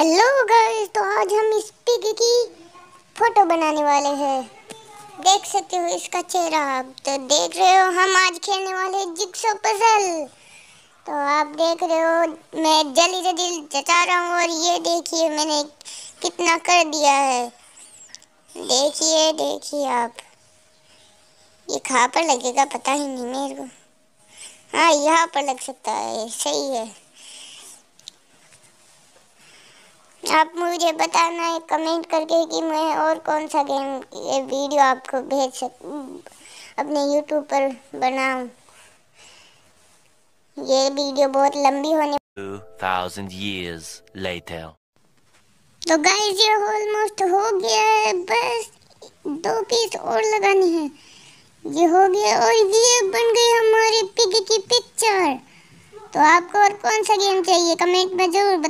hello guys तो आज हम इस पिग की फोटो बनाने वाले हैं देख सकते हो इसका चेहरा आप तो देख रहे हो हम आज खेलने वाले जिक्सो पजल तो आप देख रहे हो मैं जल्दी जल्दी जचा रहा हूँ और ये देखिए मैंने कितना कर दिया है देखिए देखिए आप ये कहाँ पर लगेगा पता ही नहीं मेरे को हाँ यहाँ पर लग सकता है सही है आप मुझे बताना है कमेंट करके कि मैं और कौन सा गेम ये वीडियो आपको भेज सक अपने यूट्यूब पर बनाऊं ये वीडियो बहुत लंबी होने years later तो गाइस ये ऑलमोस्ट हो गया है बस दो पीस और लगाने हैं ये हो गया और ये बन गई हमारी पिग की पिक्चर तो आपको और कौन सा गेम चाहिए कमेंट में जरूर